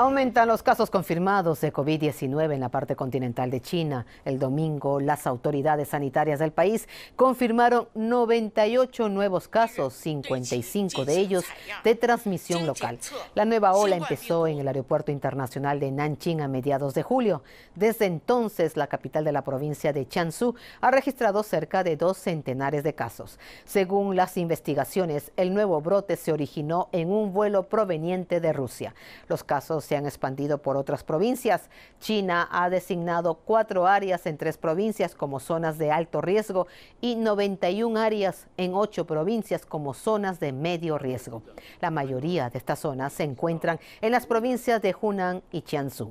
Aumentan los casos confirmados de COVID-19 en la parte continental de China. El domingo, las autoridades sanitarias del país confirmaron 98 nuevos casos, 55 de ellos de transmisión local. La nueva ola empezó en el Aeropuerto Internacional de Nanjing a mediados de julio. Desde entonces, la capital de la provincia de Jiangsu ha registrado cerca de dos centenares de casos. Según las investigaciones, el nuevo brote se originó en un vuelo proveniente de Rusia. Los casos se han expandido por otras provincias. China ha designado cuatro áreas en tres provincias como zonas de alto riesgo y 91 áreas en ocho provincias como zonas de medio riesgo. La mayoría de estas zonas se encuentran en las provincias de Hunan y Jiangsu.